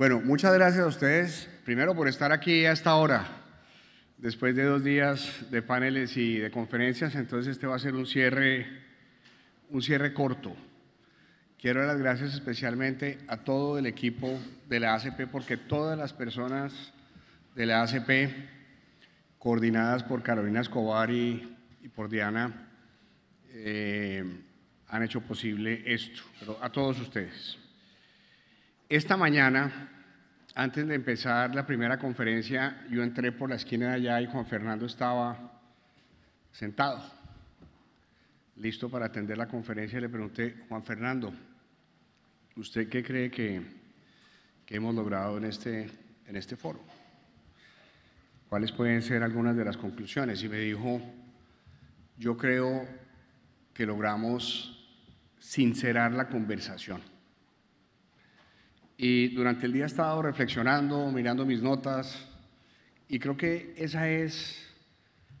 Bueno, muchas gracias a ustedes, primero por estar aquí a esta hora, después de dos días de paneles y de conferencias, entonces este va a ser un cierre, un cierre corto. Quiero dar las gracias especialmente a todo el equipo de la ACP, porque todas las personas de la ACP, coordinadas por Carolina Escobar y, por Diana, eh, han hecho posible esto, pero a todos ustedes. Esta mañana, antes de empezar la primera conferencia, yo entré por la esquina de allá y Juan Fernando estaba sentado, listo para atender la conferencia. Y le pregunté, Juan Fernando, ¿usted qué cree que, hemos logrado en este, en este foro? ¿Cuáles pueden ser algunas de las conclusiones? Y me dijo, yo creo que logramos sincerar la conversación y durante el día he estado reflexionando, mirando mis notas, y creo que esa es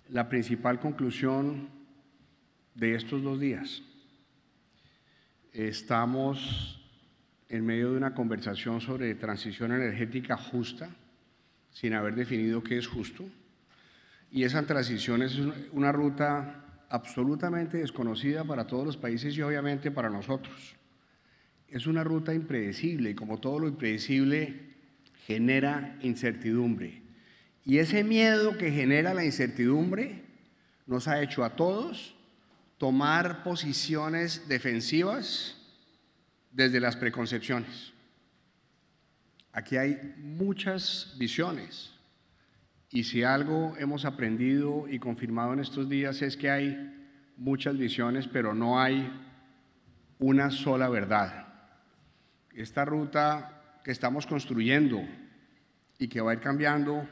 la principal conclusión de estos dos días. Estamos en medio de una conversación sobre transición energética justa, sin haber definido qué es justo. Y esa transición es una ruta absolutamente desconocida para todos los países y obviamente para nosotros. Es una ruta impredecible y como todo lo impredecible genera incertidumbre. Y ese miedo que genera la incertidumbre nos ha hecho a todos tomar posiciones defensivas desde las preconcepciones. Aquí hay muchas visiones y si algo hemos aprendido y confirmado en estos días es que hay muchas visiones, pero no hay una sola verdad esta ruta que estamos construyendo y que va a ir cambiando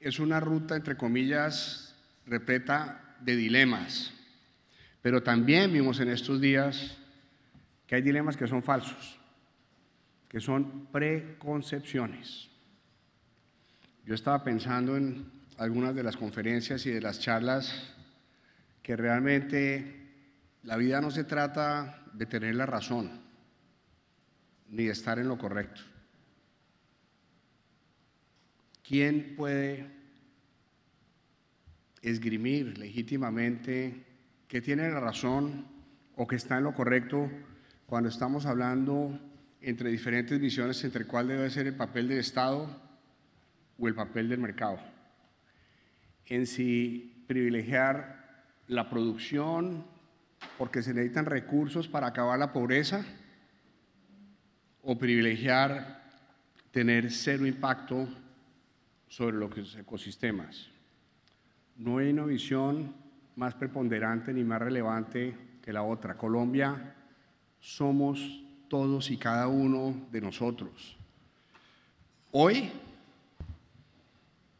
es una ruta, entre comillas, repleta de dilemas. Pero también vimos en estos días que hay dilemas que son falsos, que son preconcepciones. Yo estaba pensando en algunas de las conferencias y de las charlas que realmente la vida no se trata de tener la razón ni estar en lo correcto. ¿Quién puede esgrimir legítimamente que tiene la razón o que está en lo correcto cuando estamos hablando entre diferentes visiones entre cuál debe ser el papel del Estado o el papel del mercado? En si privilegiar la producción porque se necesitan recursos para acabar la pobreza o privilegiar tener cero impacto sobre los ecosistemas. No hay una visión más preponderante ni más relevante que la otra. Colombia somos todos y cada uno de nosotros. Hoy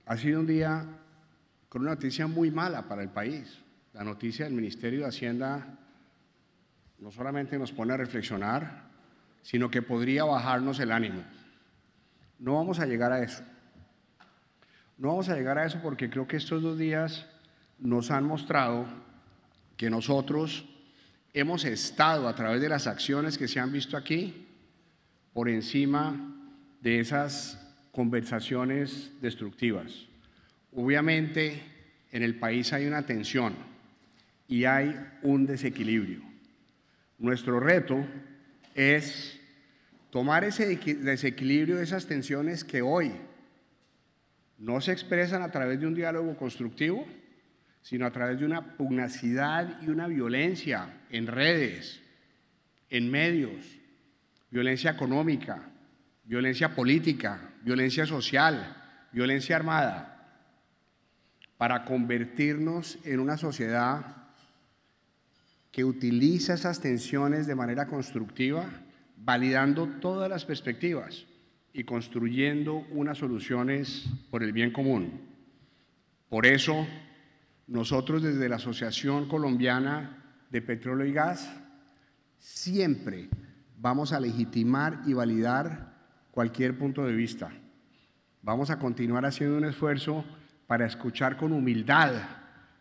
ha sido un día con una noticia muy mala para el país. La noticia del Ministerio de Hacienda no solamente nos pone a reflexionar, sino que podría bajarnos el ánimo. No vamos a llegar a eso. No vamos a llegar a eso porque creo que estos dos días nos han mostrado que nosotros hemos estado a través de las acciones que se han visto aquí por encima de esas conversaciones destructivas. Obviamente en el país hay una tensión y hay un desequilibrio. Nuestro reto es tomar ese desequilibrio, esas tensiones que hoy no se expresan a través de un diálogo constructivo, sino a través de una pugnacidad y una violencia en redes, en medios, violencia económica, violencia política, violencia social, violencia armada, para convertirnos en una sociedad que utiliza esas tensiones de manera constructiva, validando todas las perspectivas y construyendo unas soluciones por el bien común. Por eso, nosotros desde la Asociación Colombiana de Petróleo y Gas siempre vamos a legitimar y validar cualquier punto de vista. Vamos a continuar haciendo un esfuerzo para escuchar con humildad,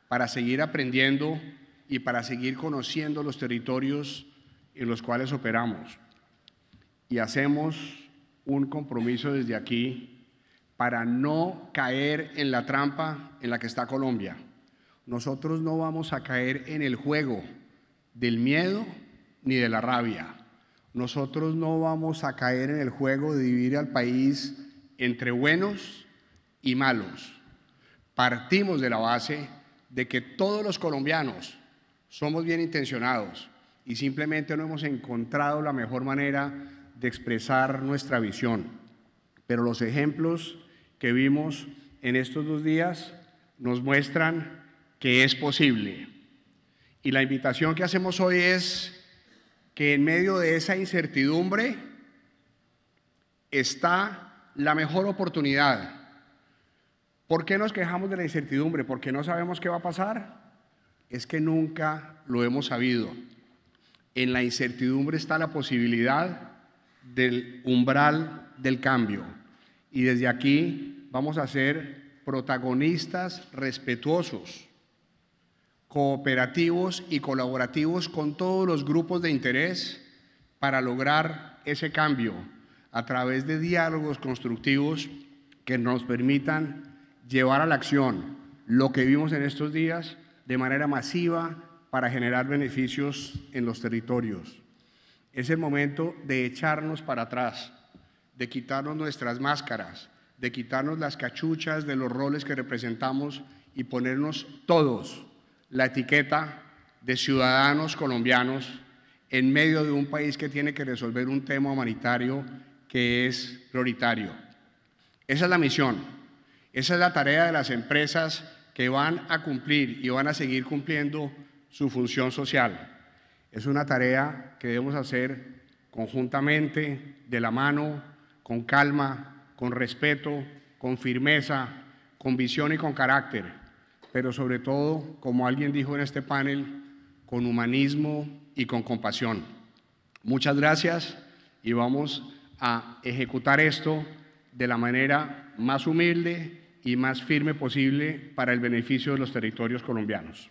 para seguir aprendiendo y para seguir conociendo los territorios en los cuales operamos. Y hacemos un compromiso desde aquí para no caer en la trampa en la que está Colombia. Nosotros no vamos a caer en el juego del miedo ni de la rabia. Nosotros no vamos a caer en el juego de dividir al país entre buenos y malos. Partimos de la base de que todos los colombianos somos bien intencionados y simplemente no hemos encontrado la mejor manera de expresar nuestra visión. Pero los ejemplos que vimos en estos dos días nos muestran que es posible. Y la invitación que hacemos hoy es que en medio de esa incertidumbre está la mejor oportunidad. ¿Por qué nos quejamos de la incertidumbre? ¿Porque no sabemos qué va a pasar? es que nunca lo hemos sabido. En la incertidumbre está la posibilidad del umbral del cambio. Y desde aquí vamos a ser protagonistas respetuosos, cooperativos y colaborativos con todos los grupos de interés para lograr ese cambio a través de diálogos constructivos que nos permitan llevar a la acción lo que vimos en estos días de manera masiva para generar beneficios en los territorios. Es el momento de echarnos para atrás, de quitarnos nuestras máscaras, de quitarnos las cachuchas de los roles que representamos y ponernos todos la etiqueta de ciudadanos colombianos en medio de un país que tiene que resolver un tema humanitario que es prioritario. Esa es la misión, esa es la tarea de las empresas que van a cumplir y van a seguir cumpliendo su función social. Es una tarea que debemos hacer conjuntamente, de la mano, con calma, con respeto, con firmeza, con visión y con carácter, pero sobre todo, como alguien dijo en este panel, con humanismo y con compasión. Muchas gracias y vamos a ejecutar esto de la manera más humilde, y más firme posible para el beneficio de los territorios colombianos.